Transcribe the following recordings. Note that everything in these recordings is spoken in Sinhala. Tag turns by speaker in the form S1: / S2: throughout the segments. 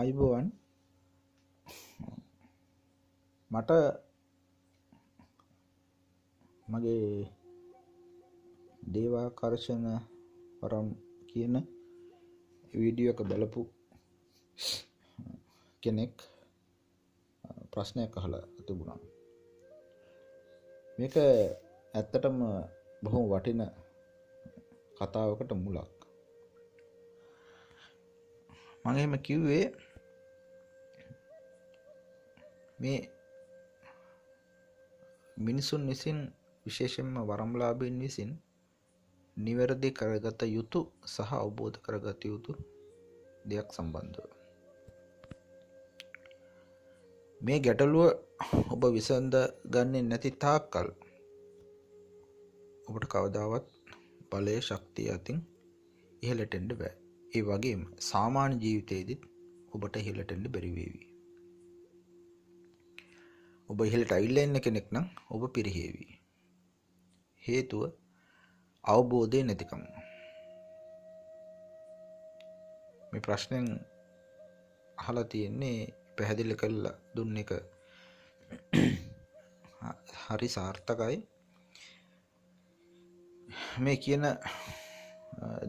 S1: අයිබෝවන් මට මගේ දේවාකර්ෂණ පරම් කියන වීඩියෝ එක බලපු කෙනෙක් ප්‍රශ්නයක් අහලා තිබුණා මේක ඇත්තටම බොහොම වටින කතාවකට මුලක් මම එහෙම කිව්වේ මේ මිනිසුන් විසින් විශේෂයෙන්ම වරම්ලාභීන් විසින් නිවැරදි කරගත යුතු සහ අවබෝධ කරගත යුතු දෙයක් සම්බන්ධව මේ ගැටලුව ඔබ විසඳ ගන්නේ නැති තාක්කල් ඔබට කවදාවත් බලය ශක්තිය අතින් ඉහළටෙන්ඩ බෑ ඒ වගේම සාමාන්‍ය ජීවිතයේදත් ඔබට ඉහලටෙන්ඩ බැරිවේවි. ඔබ ඉහලට අවිල්ල එන්න කෙනෙක් නම් ඔබ පිරිහේවී. හේතුව අවබෝධය නැතිකම. මේ ප්‍රශ්නයෙන් අහලා තියෙන්නේ පැහැදිලි කල්ලා දුන්න එක හරි සාර්ථකයි මේ කියන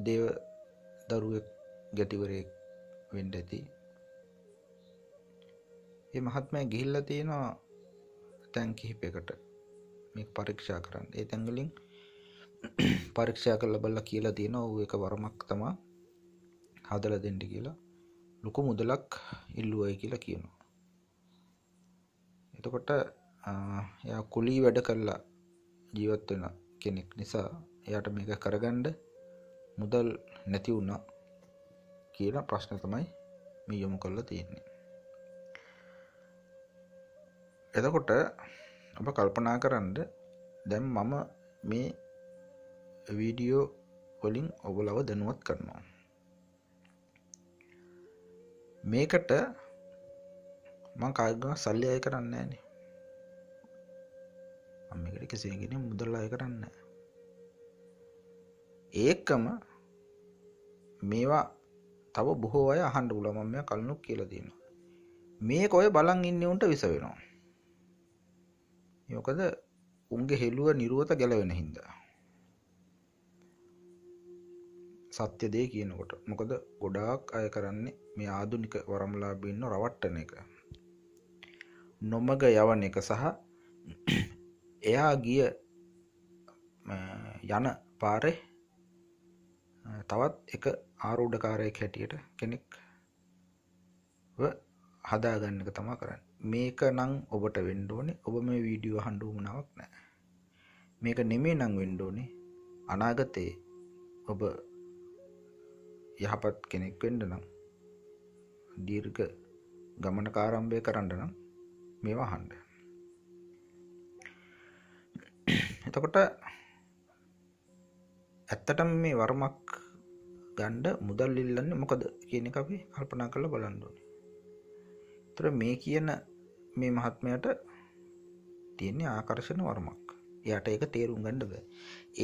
S1: දේව දරුවෙක් ගැතිවරයෙක් වෙන්ඩ ඇති ඒ මහත්මය ගිහිල්ල තියෙනවා තැන් කිහිපයකට මේ පරීක්ෂා කරන්න ඒ තැංගලින් පරීක්ෂා කරල බල්ල කියලා තියෙන ඔ එක වරමක් තමා හදල දෙන්ඩ කියලා ලොකු මුදලක් ඉල්ලුවයි කියලා කියනවා එතකොට ය කුලී වැඩ කරලා ජීවත්වෙන කෙනෙක් නිසා එයට මේක කරගණ්ඩ මුදල් නැති වුණා කියලා ප්‍රශ්න තමයි මේ යොමු කරලා තියෙන්නේ. එතකොට ඔබ කල්පනා කරන්න දැන් මම මේ වීඩියෝ වලින් ඔබලව දැනුවත් කරනවා. මේකට මං කාගම සල්ලි අය කරන්නේ නෑනේ. මම මේකට කෙසේ කෙනෙක් මුදල් අය කරන්නේ නෑ. ඒකම මේවා තව බොහෝ අය අහන්න පුළුවන් මම මෙයා කලනුක් කියලා දෙනවා මේක ඔය බලන් ඉන්නේ උන්ට විස වෙනවා මොකද උන්ගේ හෙළුව නිරුවත ගැලවෙන හින්දා සත්‍ය දේ කියනකොට මොකද ගොඩාක් අය කරන්නේ මේ ආදුනික වරම්ලාභී ඉන්න රවට්ටන එක නොමග යවන එක සහ එයා ගිය යන පාරේ තවත් එක ආරෝඩකාරයක් හැටියට කෙනෙක් හදාගන්නක තමා කරන්න මේක නං ඔබට වෙන්ඩෝනේ ඔබ මේ වීඩියෝ හණ්ඩුවමනාවක් නෑ මේක නෙමේ නං වෙන්ඩෝනේ අනාගතයේ ඔබ යහපත් කෙනෙක් වෙන්ඩ නම් දීර්ග ගමන කාරම්භය කරන්න නම් මේවා හන්ඩ එතකොට ඇත්තටම මේ වර්මක් ගණ්ඩ මුදල් ඉල්ලන්න මොකද කියන අපි කල්පනා කරල බලන්නුන තුර මේ කියන මේ මහත්මයට තියන්නේ ආකර්ශණ වර්මක් යට එක තේරුම් ගණ්ඩද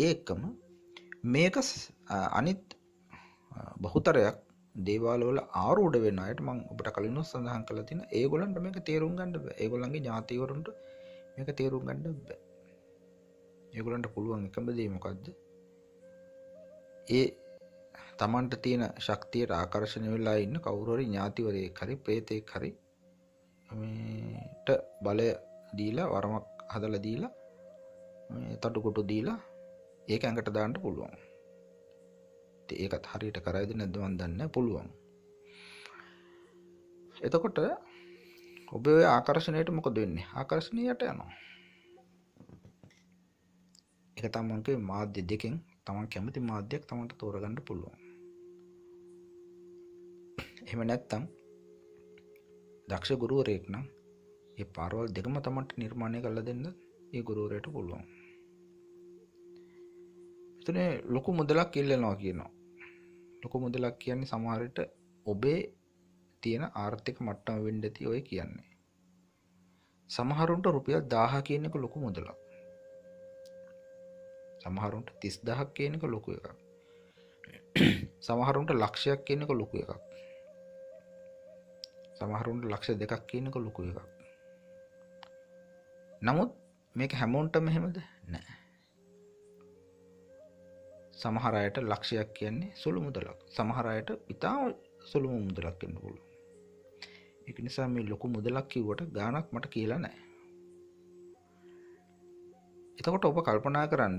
S1: ඒකම මේක අනිත් බහුතරයක් දේවාලවල ආරෝඩ වෙනයට මං ඔබට කලින් සඳහන් කල තින ඒගොලන්ට මේක තේරුම් ගණඩ ඒගොලන්ගේ ජාතිවරුන්ට මේක තේරුම් ගණ්ඩ බෑ ඒගොලන්ට පුළුවන් එකම දීමකක්ද ඒ තමන්ට තියෙන ශක්තියට ආකර්ශණය වෙලා ඉන්න කවුරුහරි ඥාතිවරයෙක් හරි ප්‍රේතෙක් හරි මේට බලය දීලා වරමක් හදලා දීලා තටු කොටු දීලා ඒක ඇඟට දාන්න පුළුවන්. ඉතින් ඒකත් හරියට කරයිද නැද්ද මන් දන්නේ පුළුවන්. එතකොට ඔබ ඔය ආකර්ෂණයට මොකද වෙන්නේ? ආකර්ෂණයට යනවා. ඒක තමයි මාධ්‍ය දෙකෙන් තමන් කැමති මාධ්‍යයක් තමන්ට තෝරගන්න පුළුවන්. එහෙම නැත්තම් දක්ෂ ගුරුවරයෙක් නම් ඒ පාරවල් දෙකම තමට නිර්මාණය කරලා දෙන්න ඒ ගුරුවරයට පුළුවන් එතන ලොකු මුදලක් ඉල්ලනවා කියනවා ලොකු මුදලක් කියන්නේ සමහරට ඔබේ තියෙන ආර්ථික මට්ටම වෙන්න ඇති ඔය කියන්නේ සමහරුන්ට රුපියල් 1000 කියන එක ලොකු මුදලක් සමහරුන්ට 30000ක් කියන එක ලොකු එකක් සමහරුන්ට ලක්ෂයක් කියන එක ලොකු එකක් සමහරුන්ට ලක්ෂ දෙකක් කියනක ලොකු එකක් නමුත් මේක හැමෝන්ටම එහෙමද නෑ සමහර අයට ලක්ෂයක් කියන්නේ සුළු මුදලක් සමහර අයට ඉතාම සුළු මුදලක් වෙන්න පුළුවන් ඒක නිසා මේ ලොකු මුදලක් කිව්වට ගාණක් මට කියලා නෑ එතකොට ඔබ කල්පනා කරන්න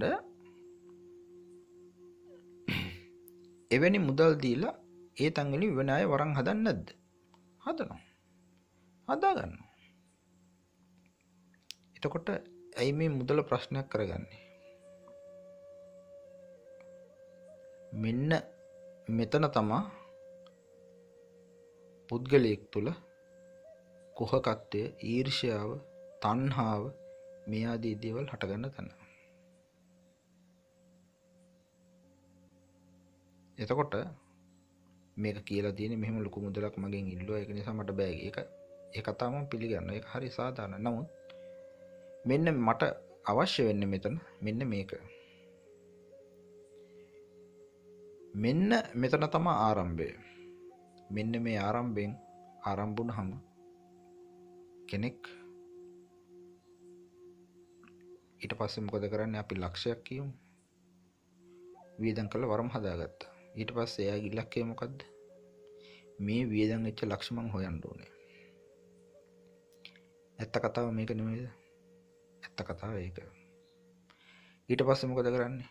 S1: එවැනි මුදල් දීලා ඒ තැන්වලින් වෙන අය වරන් හදන්න නැද්ද හදනවා හදා ගන්නවා එතකොට ඇයි මේ මුදල ප්‍රශ්නයක් කරගන්නේ මෙන්න මෙතන තමා පුද්ගලයෙක් තුළ කොහකත්වය ඊර්ෂයාව තන්හාාව මේ ආදී දේවල් හටගන්න තන්න එතකොට මේක කියලා තියෙන මෙහම ලොකු මුදලක් මගෙන් ඉල්ලුව එක නිසා මට බෑ එක ඒ කතාම පිළිගන්න එක හරි සාධාරණ නමුත් මෙන්න මට අවශ්‍ය වෙන්න මෙතන මෙන්න මේක මෙන්න මෙතන තම ආරම්භය මෙන්න මේ ආරම්භෙන් ආරම්භුණ හම කෙනෙක් ඊට පස්සේ මොකද කරන්න අපි ලක්ෂයක් කියමු වියදන් කළ වරම් හදාගත්තා ඊට පස්සේ එයාගේ ඉලක්කය මොකද්ද මේ වියදම් වෙච්ච ලක්ෂ මං හොයන්න ඕනේ. ඇත්ත කතාව මේක නෙමෙයිද? ඇත්ත කතාව ඒක. ඊට පස්සේ මොකද කරන්නේ?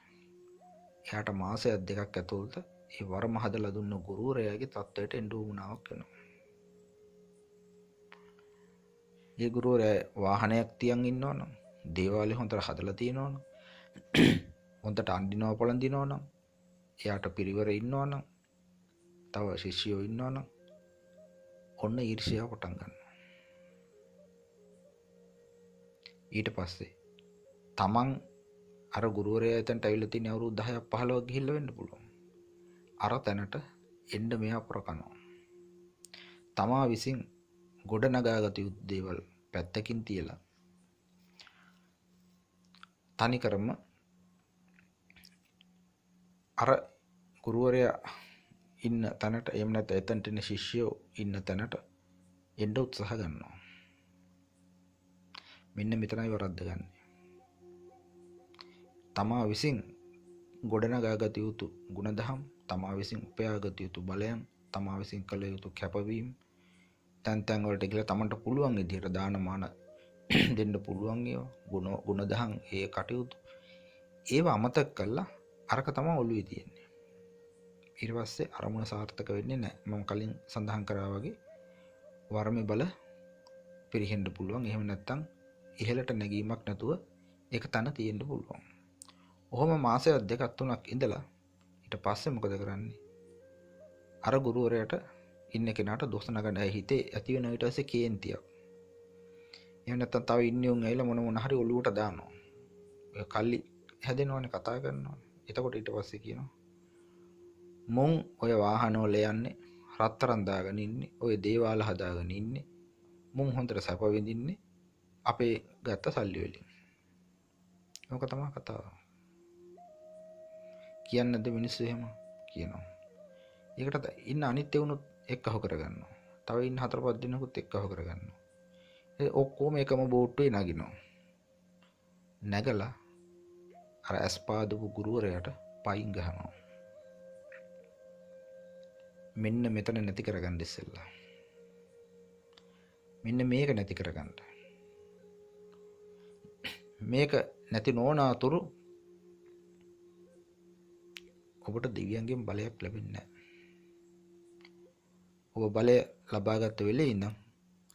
S1: එයාට මාසයක් දෙකක් ඇතුළත ඒ වරම හදලා දුන්න ගුරුවරයාගේ තත්ත්වයට එන්න උවමනාවක් වෙනවා. ඒ ගුරුවරයා වාහනයක් තියන් ඉන්නවනම්, දේවාලෙ හොඳට හදලා තියෙනවනම්, හොඳට අඳිනවා පළඳිනවනම්, එයාට පිරිවර ඉන්නවනම්, තව ශිෂ්‍යයෝ ඉන්නවනම් ඔන්න ඊර්ෂ්‍යාව පටන් ගන්නවා. ඊට පස්සේ තමන් අර ගුරුවරයා එතනට ඇවිල්ලා තියෙන අවුරුදු 10ක් 15ක් ගිහිල්ලා වෙන්න පුළුවන්. අර තැනට එන්න මෙහා පුරකනවා. තමා විසින් ගොඩනගාගත යුතු දේවල් පැත්තකින් තියලා තනිකරම අර ගුරුවරයා ඉන්න තැනට එම නැත එතැන්ටෙන ශිෂ්‍යයෝ ඉන්න තැනට එන්ඩ උත්සහ ගන්නවා මෙන්න මෙතනයි වරද්ද ගන්නේ තමා විසින් ගොඩනගාගත යුතු ගුණදහම් තමා විසින් උපයාගත යුතු බලයන් තමා විසින් කළ යුතු කැපවීම් තැන් තැන්වලට කියලා තමන්ට පුළුවන් ඉදිහට දානමාන දෙන්න පුළුවන් ඒවා ගුණ ගුණදහම් ඒ කටයුතු ඒවා අමතක කළා අරක තමා ඔළුවේ තියෙන්නේ ඉරිවස්සේ අරමුණ සාර්ථක වෙන්නේ නෑ මම කලින් සඳහන් කරාවගේ වර්ම බල පිරිහෙන්ඩ පුළුවන් එහෙම නැත්තං ඉහලට නැගීමක් නැතුව එක තැන තියෙන්ඩ පුළුවන් ඔහොම මාසයක් දෙකත් තුනක් ඉඳලා ඊට පස්සේ මොකද කරන්නේ අර ගුරුවරයට ඉන්න කෙනට දොස් නගඩයි හිතේ ඇති වෙන විටස කේන්තියක් එම නැත්තන් තව ඉන්නවුන් ඇල මොන මොන හරි ඔලුවට දානවා කල්ලි හැදෙනවන කතා කරනවා එතකොට ඊට පස්සේ කියනවා මුන් ඔය වාහනෝල යන්නේ රත්තරන්දාගෙන ඉන්නේ ඔය දේවාල හදාගෙන ඉන්නේ මුන් හොඳට සැපවිඳින්නේ අපේ ගත්ත සල්ලි වලින් ඕක තමයි කතාව කියන්නද මිනිස්සු එහෙම කියනවා ඒකට ඉන්න අනිත් එවුනුත් එක්කහො කරගන්නවා තව ඉන්න හතර පහ දිනකුත් එක්කහො කරගන්නවා ඒ ඔක්කොම එකම බෝට්ටුවේ නගිනවා නැගලා අර ඇස්පාදපු ගුරුවරයාට පයින් ගහනවා මෙන්න මෙතන නැති කරගන්න ඉස්සෙල්ලා. මෙන්න මේක නැති කරගන්න. මේක නැති නොනාතුරු ඔබට දෙවියන්ගෙන් බලයක් ලැබෙන්නේ ඔබ බලය ලබාගත්ත වෙලේ ඉඳන්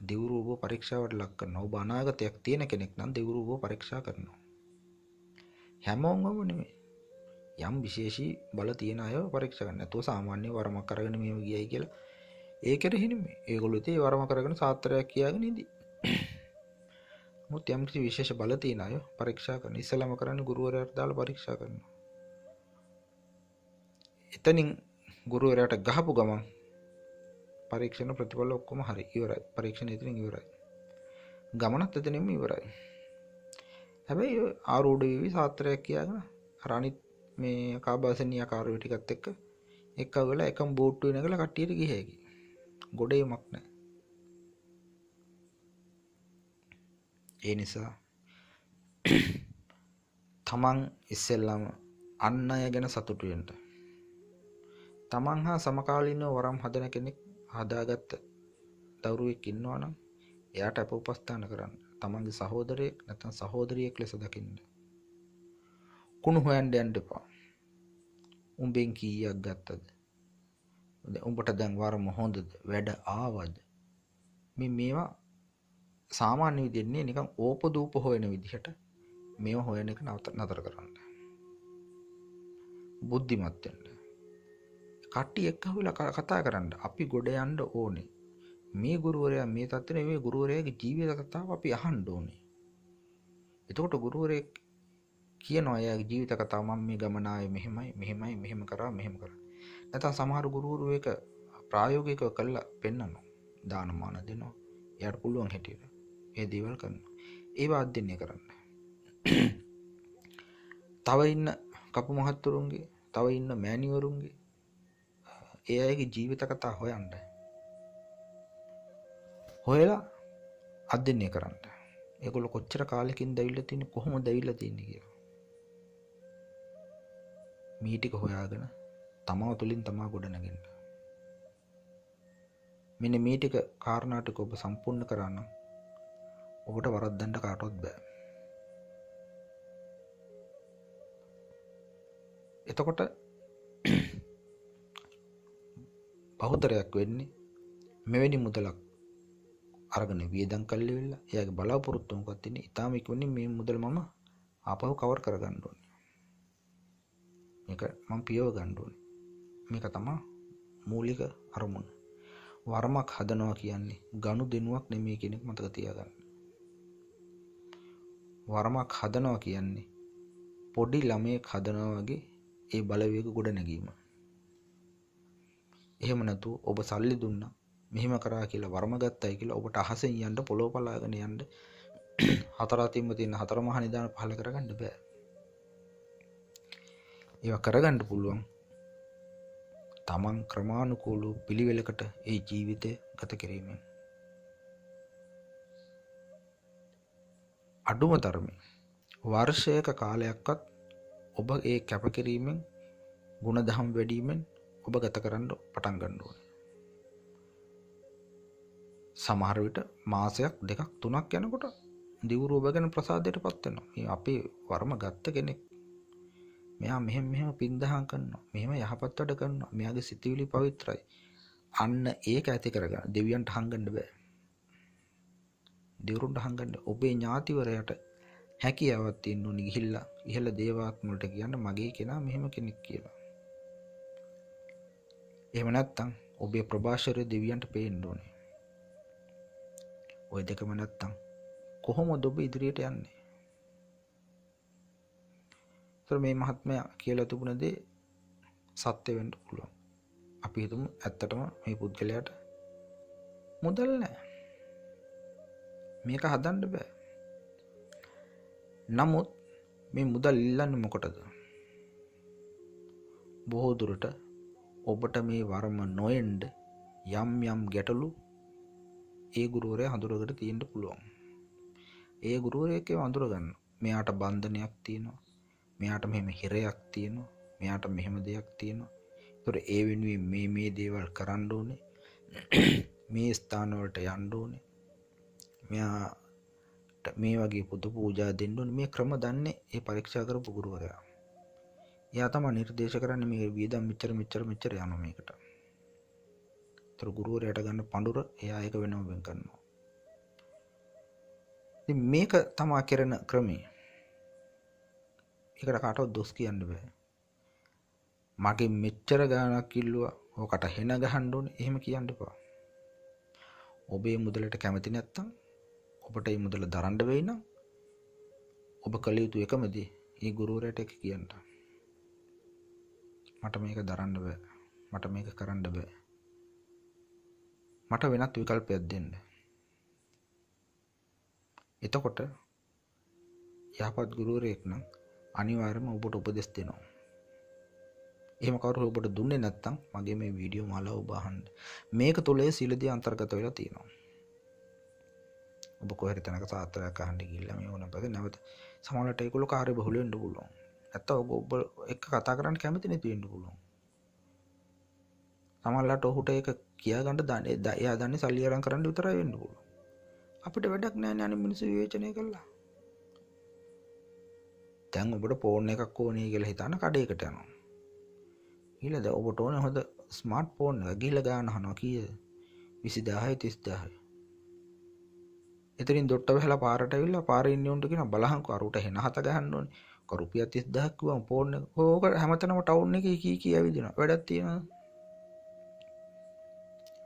S1: දෙවුරු ඔබ පරීක්ෂාවට ලක් කරනවා. ඔබ අනාගතයක් තියෙන කෙනෙක් නම් දෙවුරු ඔබ පරීක්ෂා කරනවා. හැමෝම නෙමෙයි. යම් විශේෂී බල තියෙන අය පරක්ෂකන්න තුව සාමාන්‍ය වරම කරගෙන මෙම ගියයි කියලා ඒකට හිම ඒගොලුතේ වරම කරගෙන සාත්‍රයක් කියගෙන නිදී මුත් යම්කිසි විශේෂ බල තියෙන අය පරීක්ෂා කරන ඉස්සලම කරන්න ගුරුවරයට දාලා පරීක්ෂා කරනවා එතනින් ගුරුවරයට ගහපු ගමන් පරීක්ෂණ ප්‍රතිඵල ඔක්කොම හරි ඉවරයි පරීක්ෂණ එතනින් ඉවරයි ගමනත් එතනින්ම ඉවරයි හැබැයි ආරූඪ වී සාත්‍රයක් කියගෙන අර අනිත් මේ කාබාසනය කාරය ටිකත් එක්ක එක් අවල එකම් බෝට්ටු වෙන කළ කට්ටියට ගිහැකි ගොඩේ මක් නෑ ඒ නිසා තමන් ඉස්සෙල්ලම අන්න අය ගැන සතුටුවෙන්ට තමන් හා සමකාලීනව වරම් හදන කෙනෙක් හදාගත්ත දවරුවෙක් ඉන්නවා නම් එයාට අප උපස්ථාන කරන්න තමන්ගේ සහෝදරයෙක් නැතන් සහෝදරියෙක් ලෙස දකින්න කුණු හොයන්ඩ යන්ඩ එපා උඹෙන් කීයක් ගත්තද උඹට දැන් වරම හොඳද වැඩ ආවද මේ මේවා සාමාන්‍ය විදින්නේ නිකම් ඕපදූප හොයන විදිහට මේව හොයන එක නවත නතර කරන්න බුද්ධිමත්වෙන්න කට්ටි එක් හුලා කතා කරන්න අපි ගොඩ යන්ඩ ඕනේ මේ ගුරුවරයා මේ තත්වන මේ ගුරුවරයගේ ජීවිත කතාව අපි අහන්ඩ ඕනේ එතකොට ගුරුවරයෙක් කියනවා එයාගේ ජීවිත කතාව මම මේ ගමන ආවේ මෙහෙමයි මෙහෙමයි මෙහෙම කරා මෙහෙම කරා නැත්නම් සමහර ගුරුවරු ඒක ප්‍රායෝගිකව කරලා පෙන්නනවා දානමාන දෙනවා එයාට පුළුවන් හැටියට ඒ දේවල් කරනවා ඒවා අධ්‍යයනය කරන්න තව ඉන්න කපු මහත්තුරුන්ගේ තව ඉන්න මෑණිවරුන්ගේ ඒ අයගේ ජීවිත කතා හොයන්න හොයලා අධ්‍යයනය කරන්න ඒගොල්ලෝ කොච්චර කාලෙකින් දැවිලා තින්නේ කොහොමද දැවිලා තින්නේ කියලා මීටික හොයාගෙන තමා තුළින් තමා ගොඩනගෙන්ට මෙන මීටික කාරණාටික ඔබ සම්පූර්ණ කරන්න ඔබට වරද්දන්ට කාටොත් බෑ එතකොට බහුතරයක් වෙන්නේ මෙවැනි මුදලක් අරගෙන වියදම් කල්ලි වෙලා එයාගේ බලාපොරොත්තු මොකක්ද ඉන්නේ ඊටාම ඉක්මනින් මේ මුදල් මම ආපහු කවර් කරගන්න ඕනේ මේක මං පියව ගණ්ඩුවන මේක තමා මූලික අරමුණ වර්මක් හදනවා කියන්නේ ගණු දෙනුවක් නෙමේ කෙනෙක් මතක තියාගන්න වර්මක් හදනවා කියන්නේ පොඩි ළමය හදනවාගේ ඒ බලවේග ගොඩ නැගීම එහෙම නැතු ඔබ සල්ලි දුන්න මෙහෙම කරා කියලා වර්ම ගත්තයි කියලා ඔබට අහසෙන් යන්න පොළොව පලාගෙන යන්න හතරාතිම්ම තියෙන හතරමහා නිදාන පහල කරගන්න බෑ ඒව කරගන්න පුළුවන් තමන් ක්‍රමාණුකූලු පිළිවෙලකට ඒ ජීවිතය ගත කිරීමෙන් අඩුම ධර්මය වර්ෂයක කාලයක්වත් ඔබ ඒ කැපකිරීමෙන් ගුණ දහම් වැඩීමෙන් ඔබ ගත කරන්න පටන් ගණ්ඩුව සමහර විට මාසයක් දෙකක් තුනක් යනකොට දිවුරු ඔබ ගැන ප්‍රසාදයට පත්වෙනවා අපේ වර්ම ගත්ත කෙනෙක් මෙයා මෙහෙම මෙහෙම පින්දහම් කරනවා මෙහෙම යහපත් වැඩ කරනවා මෙයාගේ සිතුවිලි පවිත්‍රයි අන්න ඒක ඇති කරගන්න දෙවියන්ට හංගන්න බෑ දෙවරුන්ට හංගන්න ඔබේ ඥාතිවරයට හැකියාවක් තියෙන්න ඕනි ගිහිල්ලා ඉහළ දේවාත්මලට කියන්න මගේ කෙනා මෙහෙම කෙනෙක් කියලා එහෙම නැත්තම් ඔබේ ප්‍රභාෂරය දෙවියන්ට පේන්න ඕනේ ওই දෙකම නැත්තම් කොහොමද ඔබ ඉදිරියට යන්නේ තොර මේ මහත්මය කියලා තිබුණ දේ සත්‍ය වෙන්ට පුළුවන් අපි හිතුම ඇත්තටම මේ පුද්ගලයට මුදල් නෑ මේක හදන්ඩ බෑ නමුත් මේ මුදල් ඉල්ලන්න මොකටද බොහෝදුරට ඔබට මේ වර්ම නොයෙන්ඩ යම් යම් ගැටලු ඒ ගුරුවරය හඳුරකට තියෙන්ට පුළුවන් ඒ ගුරුවරයක වඳුරගන්න මෙයාට බන්ධනයක් තියෙනවා මෙයාට මෙහෙම හිරයක් තියෙනවා මෙයාට මෙහෙම දෙයක් තියෙනවා තොර ඒ වෙනුවෙන් මේ මේ දේවල් කරන්න ඕනේ මේ ස්ථානවලට යන්න ඕනේ මෙයාට මේ වගේ පුදු පූජා දෙන්න ඕනේ මේ ක්‍රම දන්නේ ඒ පරීක්ෂා කරපු ගුරුවරයා එයා තමයි නිර්දේශ කරන්නේ මේ වියදම් මෙච්චර මෙච්චර මෙච්චර යනවා මේකට තොර ගුරුවරයාට ගන්න පඳුර එයා ඒක වෙනම වෙන් කරනවා මේක තමා කරන ක්‍රමේ එකට කාටවත් දොස් කියන්න බෑ මගේ මෙච්චර ගානක් කිල්ලුවා ඕකට හෙන ගහන්න ඕනේ එහෙම කියන්න එපා ඔබේ මුදලට කැමති නැත්තම් ඔබට මේ මුදල දරන්න වෙයි නම් ඔබ කළ යුතු එකම දේ ඒ ගුරුවරයාට එක කියන්න මට මේක දරන්න බෑ මට මේක කරන්න බෑ මට වෙනත් විකල්පයක් දෙන්න එතකොට යහපත් ගුරුවරයෙක් නම් අනිවාර්යයෙන්ම ඔබට උපදෙස් දෙනවා. එහෙම කවුරු ඔබට දුන්නේ නැත්නම් මගේ මේ වීඩියෝ මාලාව ඔබ අහන්න. මේක තුලේ සීලදී අන්තර්ගත වෙලා තියෙනවා. ඔබ කොහරි තැනක සාත්‍රයක් අහන්න ගිහිල්ලා මේ ඕනම පැත්තේ නැවත සමහරවිට ඒගොල්ලෝ කාර්යබහුල වෙන්න පුළුවන්. නැත්නම් ඔබ ඔබ එක්ක කතා කරන්න කැමති නැති වෙන්න පුළුවන්. සමහරවිට ඔහුට ඒක කියා ගන්න දන්නේ එයා දන්නේ සල්ලි අරන් කරන්න විතරයි වෙන්න පුළුවන්. අපිට වැඩක් නැහැ නේ අනිත් මිනිස්සු විවේචනය කළා. දැන් ඔබට ෆෝන් එකක් ඕනේ කියලා හිතන කඩේකට යනවා ඊළඟ ඔබට ඕන හොඳ ස්මාර්ට් ෆෝන් එක ගිහලා ගන්න හනවා කීයද 20000යි 30000යි එතනින් දොට්ට වෙහලා පාරට ඇවිල්ලා පාරේ ඉන්න උන්ට කියන බලහන්කෝ අරුට හෙන හත ගහන්න ඕනේ කරුපිය 30000ක් කිව්වම ෆෝන් එක ඕක හැමතැනම ටවුන් එකේ කී කී ඇවිදිනවා වැඩක් තියෙනවද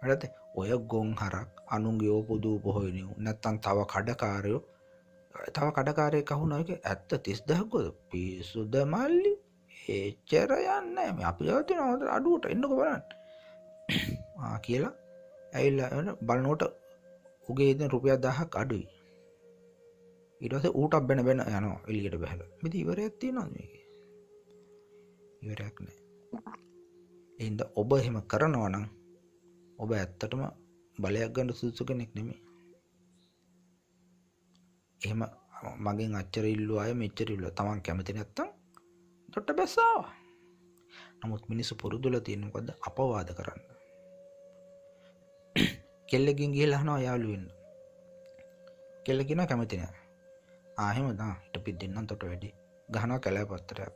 S1: වැඩක් ඔය ගොන් හරක් අනුන්ගේ ඕපොදූ පොහොයිනිව් නැත්තම් තව කඩකාරයෝ තව කඩකාරය කහුණක ඇත්ත තිස් දහකොද පිසුද මල්ලි එච්චර යන්න මේ අපි ජවතින හොද අඩුවට එන්නක බලන්න කියලා ඇල්ල බලනෝට උගේ ඉතින් රුපියා දහක් අඩුයි ඉටස ඌටක් බැන බැන යන එලියට බැහල මෙති ඉවර ඇත්ති නො ඉවරයක් නෑ එන්ද ඔබ එහෙම කරනවනම් ඔබ ඇත්තටම බලයක් ගන්න සුදුසු කෙනෙක් නෙමේ එහෙම මගෙන් අච්චර ඉල්ලුව අය මෙච්චර ඉල්ලුව තමන් කැමති නැත්තම් දොට්ට බැස්සාවා නමුත් මිනිස්සු පුරුදුල තියෙන මොකද්ද අපවාද කරන්න කෙල්ලකින් ගිහලා අහනවා යාළු වෙන්න කෙල්ල කියනවා කැමති නෑ ආ එහෙමද ඊට පිට දෙන්නම් තොට වැඩි ගහනවා කැලෑ පත්‍රයක්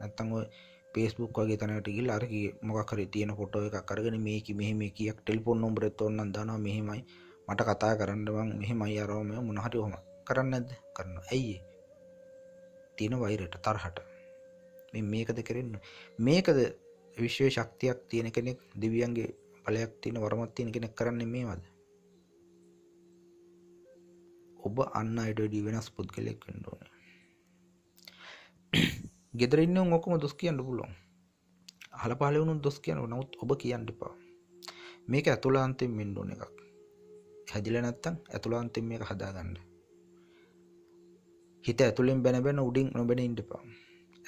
S1: නැත්තම් ඔය Facebook වගේ තැනකට ගිහිල්ලා අර මොකක් හරි තියෙන ෆොටෝ එකක් අරගෙන මේක මෙහෙම කීයක් ටෙලිෆෝන් නම්බරෙත් ඕන්නම් දානවා මෙහෙමයි මට කතා කරන්න මං මෙහෙමයි අරව මේ මොන හරි ඔහොමයි කරන්න ඇද කරන්න ඇයි තියෙන වෛරට තරහට මේකද කරන්න මේකද විශ්වය ශක්තියක් තියෙන කෙනෙක් දෙවියන්ගේ පලයක් තියෙන වරමත් තියෙන කෙනෙක් කරන්න මේවද ඔබ අන්න අයිඩඩී වෙනස් පුද්ගලෙක් වෙන්ඩෝන ගෙදරන්න ඕකම දොස් කියන්න පුලොන් හල පහල වුණු දොස් කියන නමුත් ඔබ කියන්නපා මේක ඇතුලාන්තෙන් මෙන්ඩෝන එකක් හැදිල නැත්තම් ඇතුලාන්තෙන් මේක හදාගන්න හිත ඇතුළින් බැනබැන උඩින් නොබෙන ඉන්ඩිපා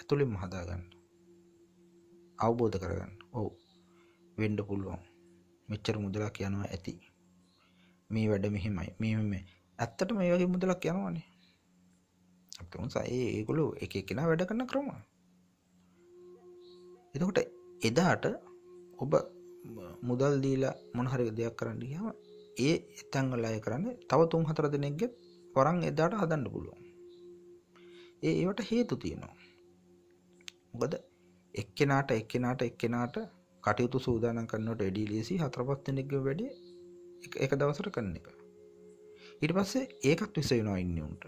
S1: ඇතුළින් හදාගන්න අවබෝධ කරගන්න ඔවු වෙන්ඩ පුළුවන් මෙච්චර මුදලක් යනවා ඇති මේ වැඩ මෙහෙමයි මේ මේ ඇත්තට මේ වගේ මුදලක් යනවානේ අපතුන්සා ඒ ඒගොලු එක කෙන වැඩ කරන්න ක්‍රම එතකොට එදාට ඔබ මුදල් දීලා මොනහරි දෙයක් කරන්න ගියාම ඒ එතැන්ගල් අය කරන්න තව තුන් හතර දෙනෙක්ගෙත් වරන් එදාට හදන්න පුළුවන් ඒ ඒවට හේතු තියෙනවා මොකද එක්කෙනාට එක්කෙනාට එක්කෙනාට කටයුතු සූදානම් කරනට එඩී ලේසි හතරපත් දෙනෙක් වැඩි එක දවසට කරන එක ඊට පස්සේ ඒකත් විස වෙනවා ඉන්නේ උන්ට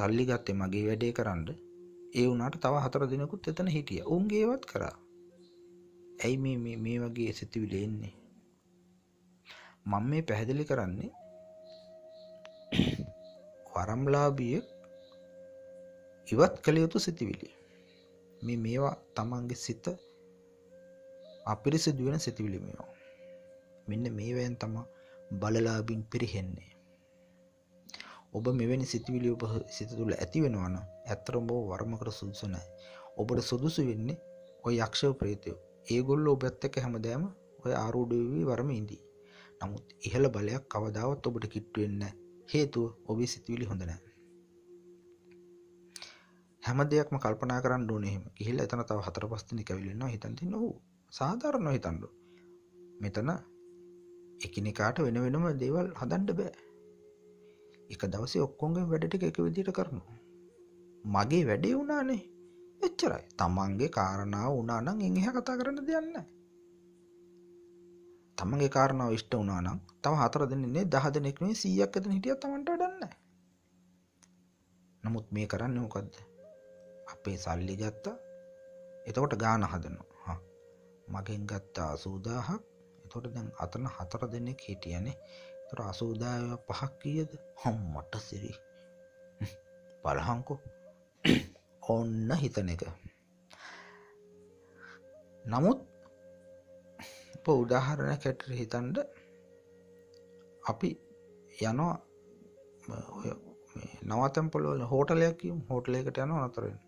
S1: සල්ලි ගත්තේ මගේ වැඩේ කරන්න ඒ වුණාට තව හතර දිනකුත් එතන හිටිය උන්ගේවත් කරා ඇයි මේ මේ මේ වගේ සිතිවිලි එන්නේ මම මේ පැහැදිලි කරන්නේ වරම්ලාභියෙක් ඉවත් කළ යුතු සිතිවිලි මේ මේවා තමන්ගේ සිත අපිරිසිදු වෙන සිතිවිලි මේවා මෙන්න මේවෙන් තම බලලාබින් පිරිහෙන්නේ ඔබ මෙවැනි සිතිවිලි ඔබ සිත තුළ ඇති වෙනවන ඇත්තරම ඔබ වර්මකට සුදුසු නැහැ ඔබට සුදුසු වෙන්නේ ඔය යක්ෂව ප්‍රේතයෝ ඒගොල්ලෝ ඔබත් එක්ක හැමදාම ඔය ආරූඪ වී වර්ම ඉඳී නමුත් ඉහළ බලයක් කවදාවත් ඔබට කිට්ටු වෙන්නේ නැහැ හේතුව ඔබේ සිතිවිලි හොඳ නැහැ හැම දෙයක්ම කල්පනා කරන්න ඕනෙම ගිහිල්ලා එතන තව හතර පස් දිනක ඇවිල්ලා හිතන් තින්න ඔව් සාධාරණව හිතන්න මෙතන එකිනෙකාට වෙන වෙනම දේවල් හදන්න බෑ එක දවසේ ඔක්කොන්ගේ වැඩ ටික එක විදිහට කරනවා මගේ වැඩේ වුණානේ එච්චරයි තමන්ගේ කාරණාව වුණා නම් එන් එහා කතා කරන්න දෙයක් නැහැ තමන්ගේ කාරණාව ඉෂ්ට වුණා නම් තව හතර දෙනෙක් නේ 10 දෙනෙක් නේ 100ක් ඇතුළේ හිටියත් තමන්ට වැඩක් නැහැ නමුත් මේ කරන්නේ මොකද්ද අපේ සල්ලි ගත්තා එතකොට ගාන හදනවා මගෙන් ගත්තා අසූදාහක් එතොට දැන් අතන හතර දෙනෙක් හිටියනේ තොර අසූදාය පහක් කියද හොම් මට සිරි පලහංකු ඔන්න හිතන එක නමුත් උදාහරණ කැටර හිතන්ඩ අපි යනවා නවතැම්පොලවල හෝටලයක් හෝටලයකට යන අතරෙන්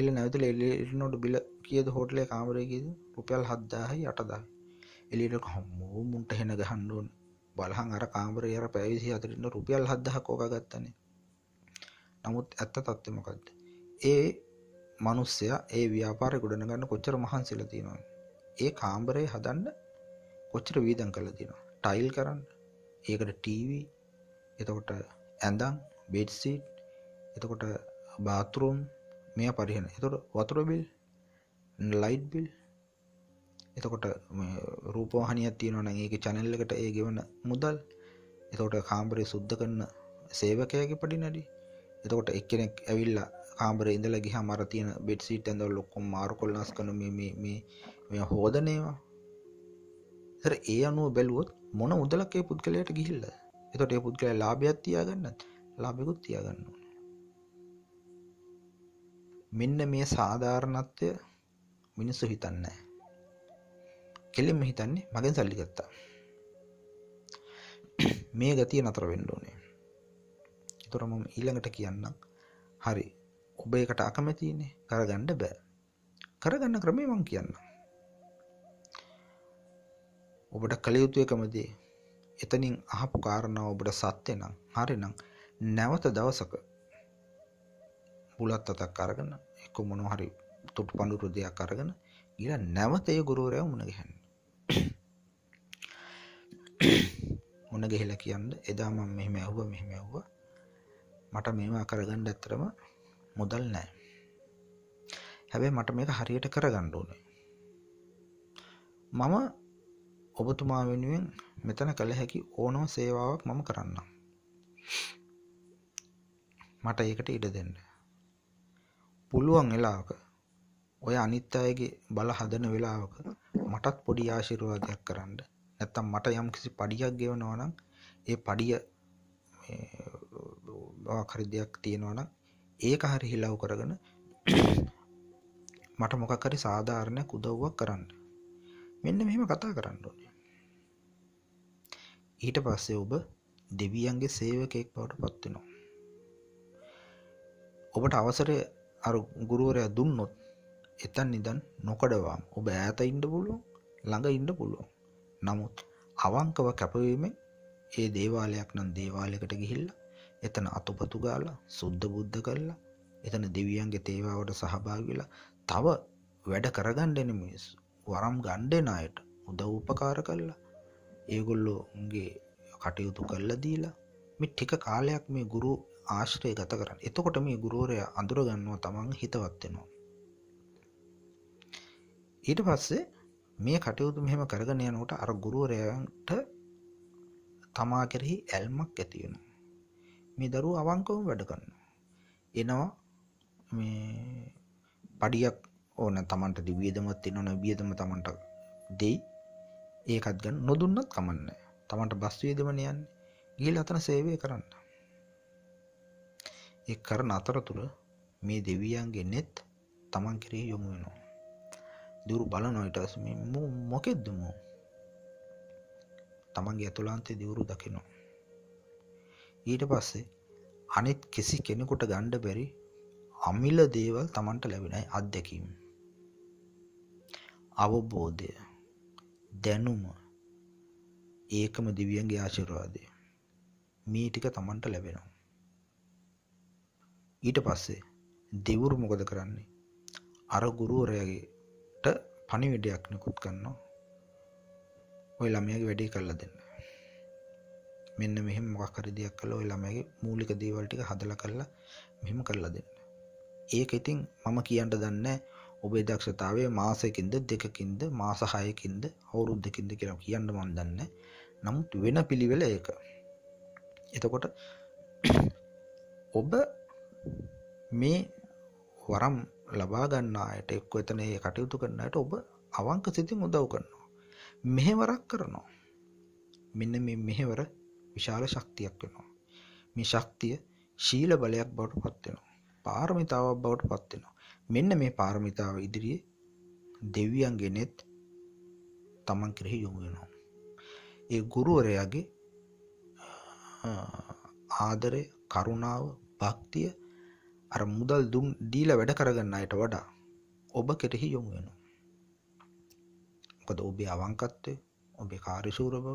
S1: ඉල්ල නැවතල එලිනොට බිල කියද හෝටලේ කාමරයකිද රුපියල් හද්දාහයි අටදයි එලිට කොම්මෝ මුන්ට හෙන ගහන්ඩුවන් බලහන් අර කාමරයර පැවිසි අතරන්න රුපියල් හද්දහ කෝක ගත්තන නමුත් ඇත්ත තත්ත්මකක්ද ඒ මනුස්සය ඒ ව්‍යාපාර ගොඩන ගන්න කොච්චර මහන්සිල තියෙනවා ඒ කාම්බරය හදන්න කොච්චර වීදන් කල තිනවා ටයිල් කරන්න ඒකට ටීවී එතකොට ඇඳම් බෙඩ්සිීට් එතකොට බාතරුම් මේ පරිහන එතොට වතුර බිල් ලයිට් බිල් එතකොට රූපවාහනියක් තියෙනවන ඒක චැනල්ලකට ඒ ගෙවන මුදල් එතකොට කාම්බරය සුද්ධ කරන්න සේවකයගේ පඩි නඩි එතකොට එක්කෙනෙක් ඇවිල්ලා කාම්බර ඉඳල ගිහ මර තියෙන බෙඩ්සිීට ඇඳ ලොක්කොම් මාරු කොල්ලස් කන මේ හෝදනේවා ඒ අනුව බැලුවොත් මොන උදලක්කේ පුද්ගලයට ගිහිල්ල එතොට ඒ පුද්ගල ලාභයක් තියාගන්න ලාබෙකුත් තියාගන්නවා මෙන්න මේ සාධාරණත්වය මිනිස්සු හිතන්න කෙලින්ම හිතන්නේ මගෙන් සල්ලි ගත්තා මේ ගතිය නතර වෙන්න ඕනේ ඒතර මම ඊළඟට කියන්නම් හරි ඔබ ඒකට අකමැතිනේ කරගන්න බෑ කරගන්න ක්‍රමය මම කියන්නම් ඔබට කළ යුතු එකම දේ එතනින් අහපු කාරණාව ඔබට සත්‍ය නම් හරිනම් නැවත දවසක බුලත් අතක් අරගෙන එක්ක මොනව හරි තුටු පඳුරු දෙයක් අරගෙන ගිහලා නැවත ඒ ගුරුවරයා මුණ ගැහෙන්න. මුණ ගැහිලා කියන්න එදා මම මෙහෙම ඇහුවා මෙහෙම ඇහුවා මට මේවා කරගන්න ඇත්තටම මුදල් නැහැ. හැබැයි මට මේක හරියට කරගන්න ඕනේ. මම ඔබතුමා වෙනුවෙන් මෙතන කළ හැකි ඕනම සේවාවක් මම කරන්නම්. මට ඒකට ඉඩ දෙන්න. පුළුවන් වෙලාවක ඔය අනිත් අයගේ බල හදන වෙලාවක මටත් පොඩි ආශිර්වාදයක් කරන්න. නැත්තම් මට යම්කිසි පඩියක් ගෙවනවා නම් ඒ පඩිය ආකාරي දෙයක් තියෙනවා නම් ඒක හරි හිලව් කරගෙන මට මොකක් හරි සාධාරණයක් උදව්වක් කරන්න. මෙන්න මෙහෙම කතා කරන්න ඕනේ. ඊට පස්සේ ඔබ දෙවියන්ගේ සේවකයෙක් බවට පත් වෙනවා. ඔබට අවසරය අර ගුරුවරයා දුන්නොත් එතන් ඉඳන් නොකඩවා ඔබ ඈත ඉන්න පුළුවන් ළඟ ඉන්න පුළුවන්. නමුත් අවංකව කැපවීමෙන් ඒ දේවාලයක් නම් දේවාලයකට ගිහිල්ලා එතන අතුපතු ගාලා සුද්ධ බුද්ධ කරලා එතන දෙවියන්ගේ තේවාවට සහභාගී වෙලා තව වැඩ කරගන්න එන මිනිස්සු වරම් ගන්න එන අයට උදව් උපකාර කළා. ඒගොල්ලෝගේ කටයුතු කරලා දීලා මේ ටික කාලයක් මේ ගුරු ආශ්‍රය ගත කරන්න එතකොට මේ ගුරුවරය අඳුරගන්නවා තමන් හිතවත්වෙනවා ඊට පස්සේ මේ කටයුතු මෙහෙම කරගෙන යනකොට අර ගුරුවරයන්ට තමා කෙරෙහි ඇල්මක් ඇතිවෙන මේ දරු අවංකවම වැඩගන්න එනවා මේ පඩියක් ඕන තමන්ට දිවියදමත් එන්නන වියදම තමන්ට දෙයි ඒකත් ගැන නොදුන්නත් කමන්න තමන්ට බස් වේදමනයන් ගිල් අතන සේවය කරන්න එක් කරන අතරතුර මේ දෙවියන්ගේ නෙත් තමන් කෙරේ යොමු වෙනවා දුරු බල නොයිටස් මොකෙද්දම තමන්ගේ ඇතුළන්තේ දවුරු දකිනවා ඊට පස්සේ අනෙත් කිසි කෙනෙකුට ගණ්ඩ බැරි අමිල දේවල් තමන්ට ලැබෙනයි අත්දැකීම අවබෝධය දැනුම ඒකම දිවියන්ගේ ආශිරවාදය මේ ටික තමන්ට ලැබෙනවා ඊට පස්සේ දෙවුරු මොකද කරන්නේ අර ගුරුවරයගේට පණිවිඩයක් නිකුත් කන්නවා ඔය ළමයගේ වැඩේ කරලා දෙන්න මෙන්න මෙහෙම මොකක් හරි දෙයක් කළා ඔය ළමයාගේ මූලික දේවල් ටික හදලා කරලා මෙහෙම කරලා දෙන්න ඒක ඉතින් මම කියන්න දන්නේ ඔබේ දක්ෂතාවය මාසයකින්ද දෙකකින්ද මාස 6කින්ද අවුරුද්දකින්ද කියලා කියන්න මම දන්නේ නමුත් වෙන පිළිවෙල ඒක එතකොට ඔබ මේ වරම් ලබා ගන්න අයට එක්ක එතන ඒ කටයුතු කරන අයට ඔබ අවංක සිතින් උදව් කරනවා. මෙහෙවරක් කරනවා. මෙන්න මේ මෙහෙවර විශාල ශක්තියක් වෙනවා. මේ ශක්තිය ශීල බලයක් බවට පත් වෙනවා. පාරමිතාවක් බවට පත් වෙනවා. මෙන්න මේ පාරමිතාව ඉදිරියේ දෙවියන්ගේ net තමන් කෙරෙහි යොමු වෙනවා. ඒ ගුරුවරයාගේ ආදරය, කරුණාව, භක්තිය අර මුදල් දුම් දීල වැඩ කරගන්න අයට වඩා ඔබ කෙරෙහි යොමු වෙන මොකද ඔබේ අවංකත්වය ඔබේ කාරිසූරභව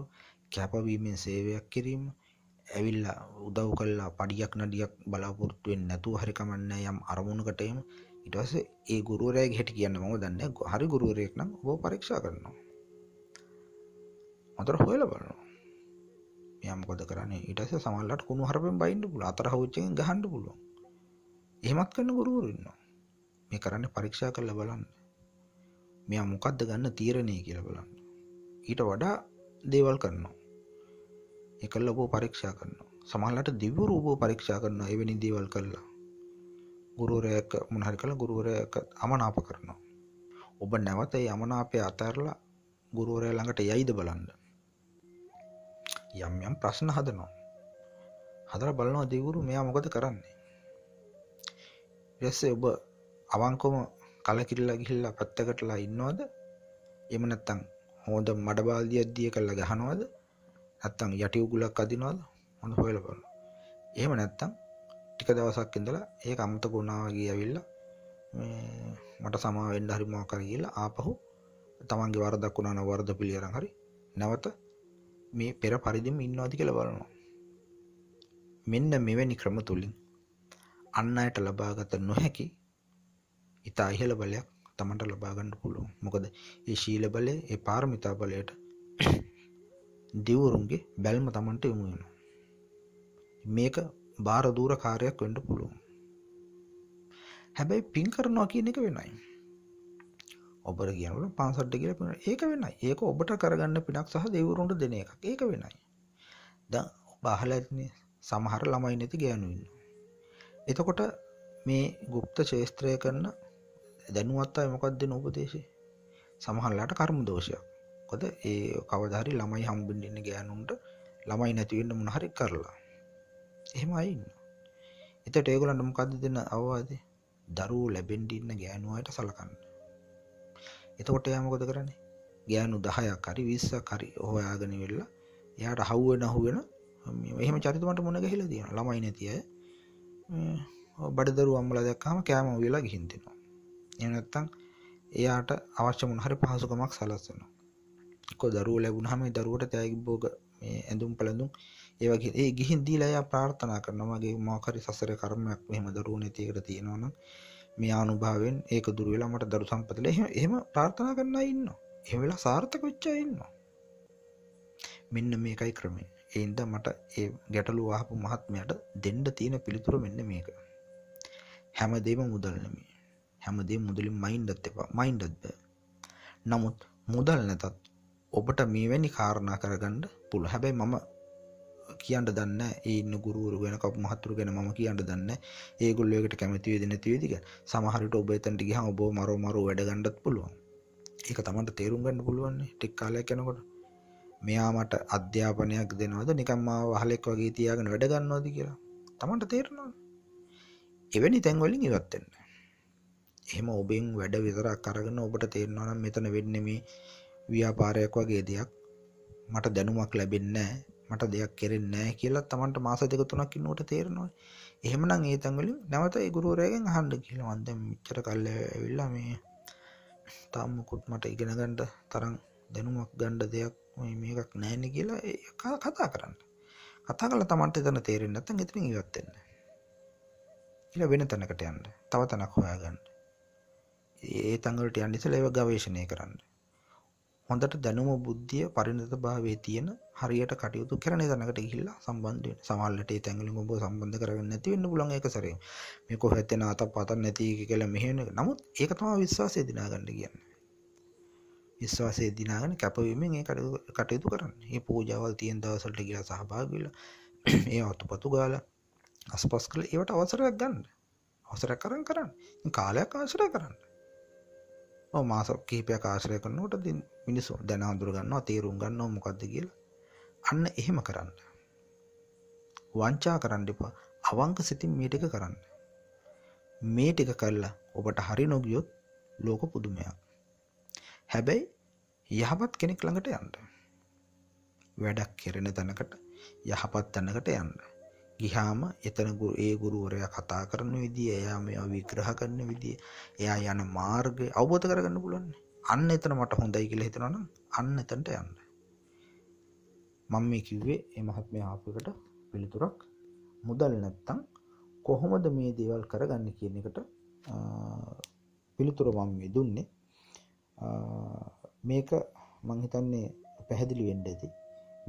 S1: කැපවීමෙන් සේවයක් කිරීම ඇවිල්ලා උදව් කල්ලා පඩියක් නඩියක් බලාපොරත්තුවෙන් නැතුව හරිකමන්න යම් අරමුණකටයම ඉටස ඒ ගුරුවරය හැටි කියන්න මම දන්න හරි ගුරුවරයෙක් නම් ඔබ පරීක්ෂා කරනවා මතර හොයල බලනවා යම් කොද කරන්නේ ඉටස සමල්ලට කුණු හරපෙන් බයින්ඩ පුල අතර හෝච්චෙන් ගහන්ඩ පුළුවන් එහෙමත් කරන්න ගුරුවරු ඉන්නවා මේ කරන්න පරීක්ෂා කරලා බලන්න මෙයා මොකක්ද ගන්න තීරණය කියලා බලන්න ඊට වඩා දේවල් කරනවා එකල්ල ඔබෝ පරීක්ෂා කරනවා සමහලට දිවුරු ඔබෝ පරීක්ෂා කරනවා එවැනි දේවල් කළා ගුරුවරයක මොනහරි කළ ගුරුවරයක අමනාප කරනවා ඔබ නැවත ඒ අමනාපය අතහැරලා ගුරුවරය ළඟට යයිද බලන්න යම් යම් ප්‍රශ්න හදනවා හදලා බලනවා දිවුරු මෙයා මොකද කරන්නේ ඊටස්සේ ඔබ අවංකවම කලකිරිලා ගිහිල්ලා පැත්තකටලා ඉන්නවද? එහෙම නැත්නම් හොඳ මඩ බාල්දියක් දිය කරලා ගහනවද? නැත්නම් යටි උගුලක් අදිනවද? හොඳ හොයලා බලන්න. එහෙම නැත්නම් ටික දවසක් ඉඳලා ඒක අමතක වුණා වගේ ඇවිල්ලා මේ මට සමා වෙන්න හරි මොකක් හරි කියලා ආපහු තමන්ගේ වරදක් වුණා නම් වරද පිළියරන් හරි නැවත මේ පෙර පරිදිම ඉන්නවද කියලා බලනවා. මෙන්න මෙවැනි ක්‍රම තුලින් අන්න අයට ලබාගත නොහැකි ඉතා ඉහළ බලයක් තමන්ට ලබාගන්න පුළුවන් මොකද ඒ ශීල බලය ඒ පාරමිතා බලයට දිවුරුන්ගේ බැල්ම තමන්ට යොමු වෙනවා මේක බාර දූර කාර්යයක් වෙන්න පුළුවන් හැබැයි පින් කරනවා කියන එක වෙනයි ඔබට කියනකොට පන්සට්ට කියලා පින ඒක වෙනයි ඒක ඔබට කරගන්න පිනක් සහ දෙවුරුන්ට දෙන එකක් ඒක වෙනයි දැන් ඔබ අහලා ඇතිනේ සමහර ළමයි නැති ගෑනු ඉන්නවා එතකොට මේ ගුප්ත චේස්ත්‍රය කරන දැනුවත්තා මොකක්ද දෙන උපදේශය සමහල්ලාට කර්ම දෝෂයක් කොද ඒ කවධහරි ළමයි හම්බෙන්ඩින්න ගෑනුන්ට ළමයි නැතිවෙන්න මොනහරි කරලා එහෙමයි ඉන්න එතට ඒගොලන්ට මොකක්ද දෙන්න අවවාද දරුව ලැබෙන්ඩින්න ගෑනුවට සලකන්න එතකොට යාමකොද කරන්නේ ගෑනු දහයක් හරි විස්ස කරි හොයාගෙන වෙල්ලා එයාට හව්ුව නහුවෙන එහෙම චරිතමට මොනගහිල දීම ළමයි නැතිය බඩදරු අම්මල දැක්කාම කෑම වෙලා ගිහින්දෙනවා එනත්තං එයාට අවශ්‍ය මොනහරි පහසුකමක් සලස්සනවා කො දරුව ලැබුණහම දරුවට තෑගි බෝග ඇඳුම් පළඳුම් ඒවගේ ඒ ගිහින් දීලා එයා ප්‍රාර්ථනා කරනවාගේ මොකරි සසර කර්මයක් මෙහෙම දරුවෝ නැතිකට තියෙනවා නම් මේ අනුභවයෙන් ඒක දුර වෙලා මට දරු සම්පත ලැබෙයි එහෙම ප්‍රාර්ථනා කරන අය ඉන්නවා එහෙම වෙලා සාර්ථක වෙච්ච අය ඉන්නවා මෙන්න මේකයි ක්‍රමය එයින්ද මට ඒ ගැටලු ආහපු මහත්මයට දෙන්න තියෙන පිළිතුර මෙන්න මේක හැමදේම මුදල් නෙමේ හැමදේ මුදලින් මයින්ඩත් එපා මයින්ඩත් බෑ නමුත් මුදල් නැතත් ඔබට මේවැනි කාරණා කරගන්න පුළු හැබැයි මම කියන්න දන්න ඒන්න ගුරුවරු වෙන කප මහතුරු ගැන ම කියන්න දන්න ඒගොල්ලයකට කැමතිවේද නැතිවේදික සමහරට ඔබ තැන්ට ගහ ඔබ මරෝ මරු වැඩ ගණ්ඩත් පුළුවන් ඒක තමට තේරුම් ගන්න පුළුවන් ටෙක් කාලයක් කැනකොට මෙයා මට අධ්‍යාපනයක් දෙනවද නිකම්ම වහලෙක් වගේ තියාගෙන වැඩ ගන්නවද කියලා තමන්ට තේරෙනවා එවැනි තැන්වලින් ඉවත්වෙන්න එහෙම ඔබෙන් වැඩ විතරක් අරගෙන ඔබට තේරෙනවා නම් මෙතන වෙන්නේ මේ ව්‍යාපාරයක් වගේ දෙයක් මට දැනුමක් ලැබෙන්නේ මට දෙයක් කෙරෙන්නේ නැහැ කියලා තමන්ට මාස දෙක තුනක් ඉන්නකොට තේරෙනවා එහෙමනම් ඒ තැන්වලින් නැවත ඒ ගුරුවරයාගෙන් අහන්න කියලා මම දැන් මෙච්චර කල් ඇවිල්ලා මේ තාම මුකුත් මට ඉගෙන ගන්න තරම් දැනුමක් ගන්න දෙයක් මේකක් නෑන කියලා කතා කරන්න කතා කල තමන්ට තන තේරෙන් නතන් ඉතිරින් ඉවත්තෙන්න කියලා වෙන තැනකට යන්න තව තනක් හොයාගන්න ඒ තඟලට යන්නිසල ඒව ගවේශණය කරන්න හොඳට දැනුම බුද්ධිය පරිණත භාවේ තියෙන හරියට කටයුතු කරන තැනකට ගිහිල්ලා සම්බන්ධ වෙන්න. සමහරවිට ඒ තැඟලින් ඔබ සම්බන්ධ කරගන්න නැති වෙන්න පුළුවන් ඒක සරේ. මේ කොහෙත් එන අතපතක් නැති කියලා මෙහෙම. නමුත් ඒක තමයි විශ්වාසය දිනා ගන්න කියන්නේ. විශ්වාසය දිනාගෙන කැපවීමෙන් ඒ කටයුතු කරන්න ඒ පූජාවල් තියෙන් දවසල්ට කියලා සහභාගල ඒ අතු පතු ගාල අස්පස් කළ ඒවට අවසරයක් ගන්න අවසර කරන් කරන්න කාලයක් ආශරය කරන්න මාස කීපය කාශරය කරනට ති මිනිසු දැන හඳුරගන්නවා තේරුම් ගන්නවා මොකක්ද කියලා අන්න එහෙම කරන්න වංචා කරන්න එපා අවංක සිතින් මේටික කරන්න මේ ටික කරලා ඔබට හරි නොගියොත් ලෝක පුදුමයක් හැබැයි යහපත් කෙනෙක් ළඟට යන්න. වැඩක් කෙරෙන තැනකට යහපත් තැනකට යන්න. ගිහාම එතන ඒ ගුරුවරයා කතා කරන විදිය එයා මේ විග්‍රහ කරන විදිය එයා යන මාර්ගය අවබෝධ කරගන්න පුළුවන්. අන්න එතන මට හොඳයි කියලා හිතනවා නම් අන්න එතනට යන්න. මම මේ කිව්වේ මේ මහත්මයා ආපු එකට පිළිතුරක් මුදල් නැත්තම් කොහොමද මේ දේවල් කරගන්න කියන එකට පිළිතුර මම මේ දුන්නේ මේක මං හිතන්නේ පැහැදිලි වෙන්න ඇති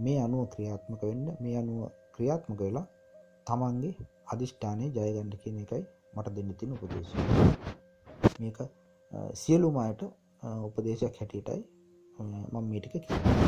S1: මේ අනුව ක්‍රියාත්මක වෙන්න මේ අනුව ක්‍රියාත්මක වෙලා තමන්ගේ අධිෂ්ඨානය ජයගන්න කියන එකයි මට දෙන්න තියෙන උපදේශය. මේක සියලුම අයට උපදේශයක් හැටියටයි මම මේ ටික කියන්නේ.